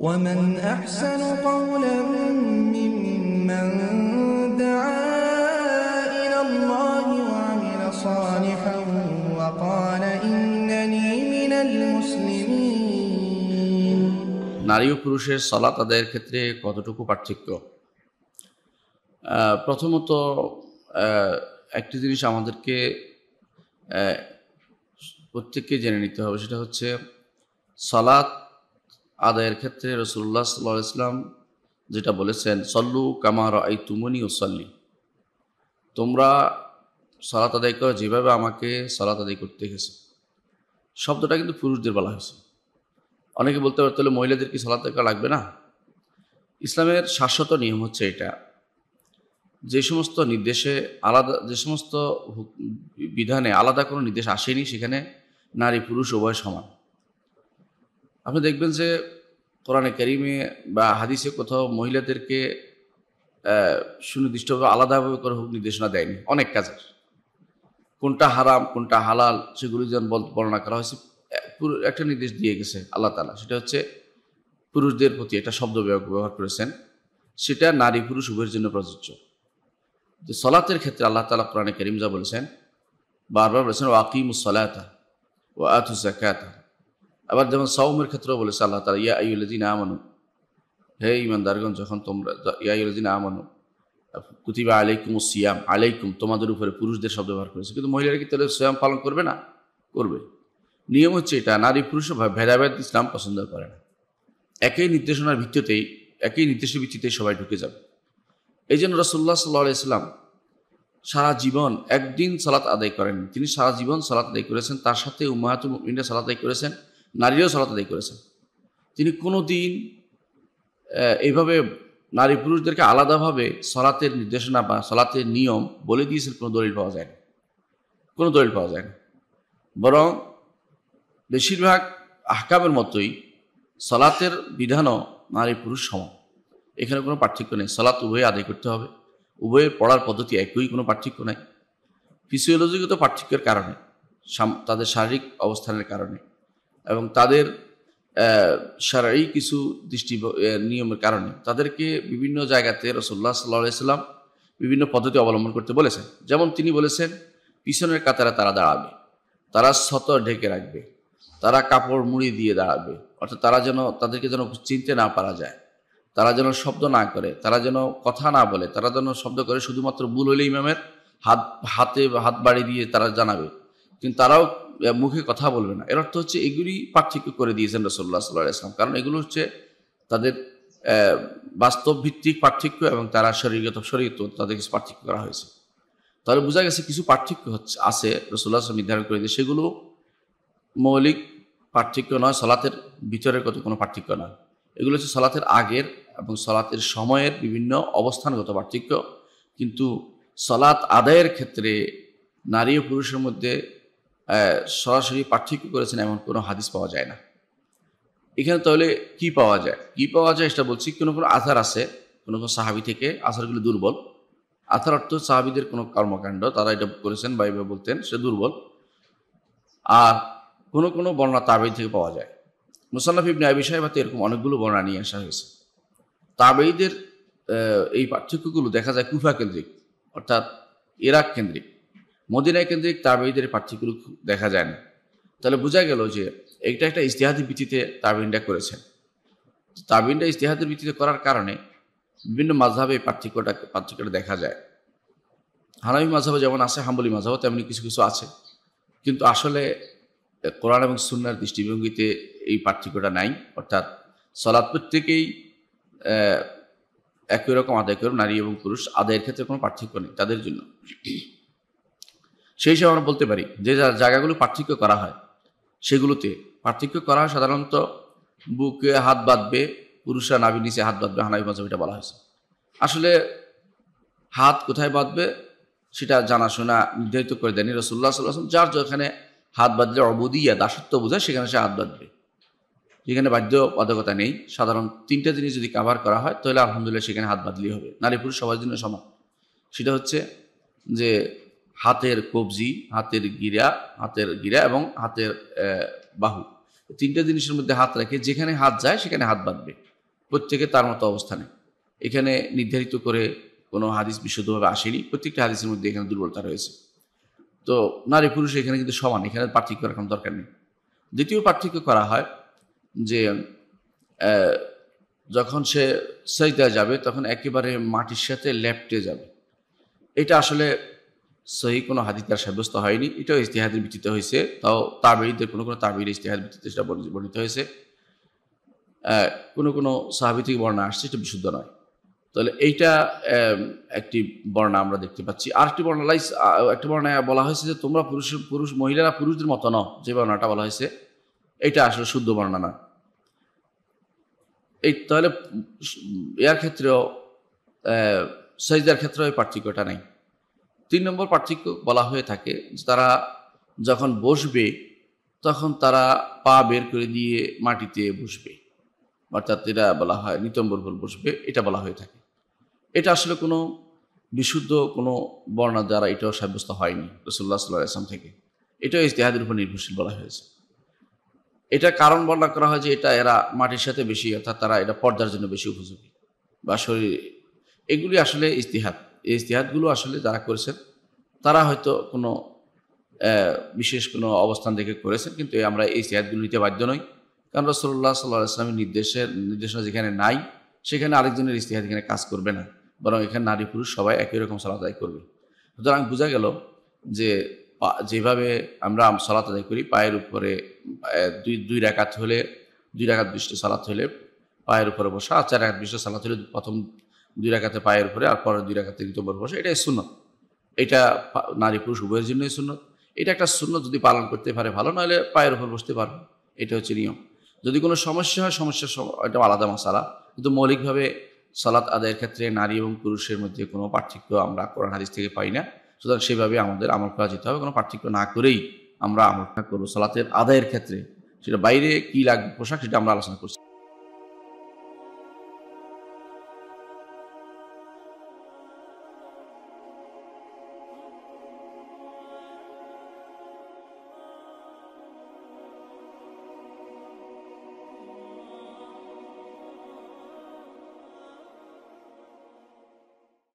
ومن أحسن قولا ممن دعا إلى الله وعمل صالحا وقال إنني من المسلمين নারী ও পুরুষের সলাত আদায়ের ক্ষেত্রে কতটুকু পার্থক্য প্রথমত একটি জিনিস আমাদেরকে প্রত্যেককে জেনে নিতে হবে সেটা হচ্ছে সলাৎ আদায়ের ক্ষেত্রে রসুল্লাহ সাল্লাহ ইসলাম যেটা বলেছেন সল্লু কামার আই তুমনি ও সল্লি তোমরা সালাত আদায় করো যেভাবে আমাকে সালাত আদায় করতে গেছে শব্দটা কিন্তু পুরুষদের বলা হয়েছে অনেকে বলতে পারে তাহলে মহিলাদের কি সালাত করা লাগবে না ইসলামের শাশ্বত নিয়ম হচ্ছে এটা যে সমস্ত নির্দেশে আলাদা যে সমস্ত বিধানে আলাদা কোনো নির্দেশ আসেনি সেখানে নারী পুরুষ উভয় সমান আপনি দেখবেন যে কোরআনে কারিমে বা হাদিসে কোথাও মহিলাদেরকে সুনির্দিষ্টভাবে আলাদাভাবে করে হুক নির্দেশনা দেয়নি অনেক কাজের কোনটা হারাম কোনটা হালাল সেগুলি যেন বর্ণনা করা হয়েছে পুরো একটা নির্দেশ দিয়ে গেছে আল্লাহ তালা সেটা হচ্ছে পুরুষদের প্রতি একটা শব্দ ব্যবহার করেছেন সেটা নারী পুরুষ উভয়ের জন্য প্রযোজ্য যে সলাতের ক্ষেত্রে আল্লাহ তালা কোরআনে করিম যা বলেছেন বারবার বলেছেন ওয়াকিমুসলাতা ও আতুজাকাতা আবার যেমন সাউমের ক্ষেত্রেও বলেছে আল্লাহ তালা ইয়া আইউলদিন আমানু হে ইমানদারগণ যখন তোমরা ইয়া আইউলদিন আমানু কুতিবা আলাইকুম সিয়াম আলাইকুম তোমাদের উপরে পুরুষদের শব্দ ব্যবহার করেছে কিন্তু মহিলারা কি তাহলে সিয়াম পালন করবে না করবে নিয়ম হচ্ছে এটা নারী পুরুষ ভেদাভেদ ইসলাম পছন্দ করে না একই নির্দেশনার ভিত্তিতেই একই নির্দেশের ভিত্তিতেই সবাই ঢুকে যাবে এই জন্য রসোল্লা সাল্লাহ ইসলাম সারা জীবন একদিন সালাত আদায় করেন তিনি সারা জীবন সালাত আদায় করেছেন তার সাথে উমাহাতুল মিনা সালাত আদায় করেছেন নারীরাও সলাত আদায় করেছেন তিনি কোনো দিন এইভাবে নারী পুরুষদেরকে আলাদাভাবে সলাতের নির্দেশনা বা সলাতের নিয়ম বলে দিয়েছেন কোনো দলিল পাওয়া যায় না কোনো দলিল পাওয়া যায় না বরং বেশিরভাগ আহকামের মতোই সলাতের বিধানও নারী পুরুষ সম এখানে কোনো পার্থক্য নেই সলাত উভয়ে আদায় করতে হবে উভয়ের পড়ার পদ্ধতি একই কোনো পার্থক্য নাই ফিজিওলজিগত পার্থক্যের কারণে তাদের শারীরিক অবস্থানের কারণে এবং তাদের সারাই কিছু দৃষ্টি নিয়মের কারণে তাদেরকে বিভিন্ন জায়গাতে রসোল্লা সাল্লাহ সাল্লাম বিভিন্ন পদ্ধতি অবলম্বন করতে বলেছেন যেমন তিনি বলেছেন পিছনের কাতারে তারা দাঁড়াবে তারা সতর ঢেকে রাখবে তারা কাপড় মুড়ি দিয়ে দাঁড়াবে অর্থাৎ তারা যেন তাদেরকে যেন চিনতে না পারা যায় তারা যেন শব্দ না করে তারা যেন কথা না বলে তারা যেন শব্দ করে শুধুমাত্র ভুল হলে ইমামের হাত হাতে হাত বাড়ি দিয়ে তারা জানাবে কিন্তু তারাও মুখে কথা বলবে না এর অর্থ হচ্ছে এগুলি পার্থক্য করে দিয়েছেন রসল্লাহ সাল্লাহ ইসলাম কারণ এগুলো হচ্ছে তাদের বাস্তব ভিত্তিক পার্থক্য এবং তারা শরীরগত শরীর তাদের কিছু পার্থক্য করা হয়েছে তাহলে বোঝা গেছে কিছু পার্থক্য হচ্ছে আছে রসল্লাহ আসলাম নির্ধারণ করে দিয়ে সেগুলো মৌলিক পার্থক্য নয় সলাতের ভিতরের কত কোনো পার্থক্য নয় এগুলো হচ্ছে সলাতের আগের এবং সলাতের সময়ের বিভিন্ন অবস্থানগত পার্থক্য কিন্তু সলাৎ আদায়ের ক্ষেত্রে নারী ও পুরুষের মধ্যে সরাসরি পার্থক্য করেছেন এমন কোনো হাদিস পাওয়া যায় না এখানে তাহলে কি পাওয়া যায় কি পাওয়া যায় সেটা বলছি কোনো কোনো আধার আছে কোনো কোনো সাহাবি থেকে আধারগুলো দুর্বল আথার অর্থ সাহাবিদের কোনো কর্মকাণ্ড তারা এটা করেছেন বা এইভাবে বলতেন সে দুর্বল আর কোনো কোনো বর্ণা তাবেই থেকে পাওয়া যায় মুসাল্লাফ ন্যায় আবি সাহেবাতে এরকম অনেকগুলো বর্ণনা নিয়ে আসা হয়েছে তাবেইদের এই পার্থক্যগুলো দেখা যায় কুফা কেন্দ্রিক অর্থাৎ ইরাক কেন্দ্রিক মদিনায় কেন্দ্রিক তাবেইদের পার্থক্য দেখা যায় না তাহলে বোঝা গেল যে এটা একটা ইস্তেহাদি ভিত্তিতে তাবিনটা করেছেন তাবিনটা ইস্তেহাদের ভিত্তিতে করার কারণে বিভিন্ন মাঝহাবে পার্থক্যটা পার্থক্যটা দেখা যায় হানামি মাঝহাবে যেমন আছে হাম্বলি মাঝহাব তেমনি কিছু কিছু আছে কিন্তু আসলে কোরআন এবং সুন্নার দৃষ্টিভঙ্গিতে এই পার্থক্যটা নাই অর্থাৎ সলাদ প্রত্যেকেই একই রকম আদায় করুন নারী এবং পুরুষ আদায়ের ক্ষেত্রে কোনো পার্থক্য নেই তাদের জন্য সেই হিসাবে আমরা বলতে পারি যে জায়গাগুলো পার্থক্য করা হয় সেগুলোতে পার্থক্য করা হয় সাধারণত বুকে হাত বাঁধবে পুরুষরা নাভি নিচে হাত বাঁধবে হানাবি মাঝে এটা বলা হয়েছে আসলে হাত কোথায় বাঁধবে সেটা জানাশোনা নির্ধারিত করে দেয়নি রসুল্লাহ সাল্লাহ যার যেখানে হাত বাঁধলে অবদিয়া দাসত্ব বোঝায় সেখানে সে হাত বাঁধবে যেখানে বাধ্যবাধকতা নেই সাধারণ তিনটা জিনিস যদি কাভার করা হয় তাহলে আলহামদুলিল্লাহ সেখানে হাত বাঁধলেই হবে নারী পুরুষ সবার জন্য সমান সেটা হচ্ছে যে হাতের কবজি হাতের গিরা হাতের গিরা এবং হাতের বাহু তিনটা জিনিসের মধ্যে হাত রাখে যেখানে হাত যায় সেখানে হাত বাঁধবে প্রত্যেকে তার মতো অবস্থানে এখানে নির্ধারিত করে কোনো হাদিস বিশুদ্ধভাবে আসেনি প্রত্যেকটা হাদিসের মধ্যে এখানে দুর্বলতা রয়েছে তো নারী পুরুষ এখানে কিন্তু সমান এখানে পার্থক্য রাখার দরকার নেই দ্বিতীয় পার্থক্য করা হয় যে যখন সে সৈদা যাবে তখন একেবারে মাটির সাথে ল্যাপটে যাবে এটা আসলে সহি কোনো হাদিস তার সাব্যস্ত হয়নি এটাও ইস্তেহাদের ভিত্তিতে হয়েছে তাও তাবিদের কোনো কোনো তাবির ইস্তেহাদের ভিত্তিতে সেটা বর্ণিত হয়েছে কোনো কোনো সাহাবি থেকে বর্ণা আসছে এটা বিশুদ্ধ নয় তাহলে এইটা একটি বর্ণা আমরা দেখতে পাচ্ছি একটি বর্ণা লাইস একটি বর্ণায় বলা হয়েছে যে তোমরা পুরুষ পুরুষ মহিলারা পুরুষদের মতো নও যে বর্ণাটা বলা হয়েছে এটা আসলে শুদ্ধ বর্ণা না এই তাহলে এর ক্ষেত্রেও সাইজার ক্ষেত্রেও এই পার্থক্যটা নেই তিন নম্বর পার্থক্য বলা হয়ে থাকে তারা যখন বসবে তখন তারা পা বের করে দিয়ে মাটিতে বসবে অর্থাৎ এটা বলা হয় নিতম্বর ভুল বসবে এটা বলা হয়ে থাকে এটা আসলে কোনো বিশুদ্ধ কোনো বর্ণা দ্বারা এটাও সাব্যস্ত হয়নি রসুল্লাহ সাল্লাহ আসলাম থেকে এটাও ইস্তেহাদের উপর নির্ভরশীল বলা হয়েছে এটা কারণ বর্ণনা করা হয় যে এটা এরা মাটির সাথে বেশি অর্থাৎ তারা এটা পর্দার জন্য বেশি উপযোগী বা শরীর এগুলি আসলে ইস্তিহাদ এই ইস্তিহাদগুলো আসলে যারা করেছেন তারা হয়তো কোনো বিশেষ কোনো অবস্থান দেখে করেছেন কিন্তু আমরা এই ইস্তিহাদগুলো নিতে বাধ্য নই কারণ রসল্লাহ সাল্লাহ ইসলামের নির্দেশের নির্দেশনা যেখানে নাই সেখানে আরেকজনের ইস্তিহাদ এখানে কাজ করবে না বরং এখানে নারী পুরুষ সবাই একই রকম সালাত আদায় করবে সুতরাং বোঝা গেল যে যেভাবে আমরা সালাত আদায় করি পায়ের উপরে দুই দুই রাকাত হলে দুই রাকাত বৃষ্টি সালাত হলে পায়ের উপরে বসা আর চার রাকাত বিশিষ্ট সালাত হলে প্রথম দুই রাখাতে পায়ের উপরে আর পরের দুই রাখাতে ঋতবর বসে এটাই শূন্য এটা নারী পুরুষ উভয়ের জন্যই শূন্য এটা একটা শূন্য যদি পালন করতে পারে ভালো নাহলে পায়ের উপর বসতে পারবে এটা হচ্ছে নিয়ম যদি কোনো সমস্যা হয় সমস্যার এটা আলাদা মশালা কিন্তু মৌলিকভাবে সালাত আদায়ের ক্ষেত্রে নারী এবং পুরুষের মধ্যে কোনো পার্থক্য আমরা কোরআন হাদিস থেকে পাই না সুতরাং সেভাবে আমাদের আমল করা যেতে হবে কোনো পার্থক্য না করেই আমরা আমলটা করবো সালাতের আদায়ের ক্ষেত্রে সেটা বাইরে কী লাগবে পোশাক সেটা আমরা আলোচনা করছি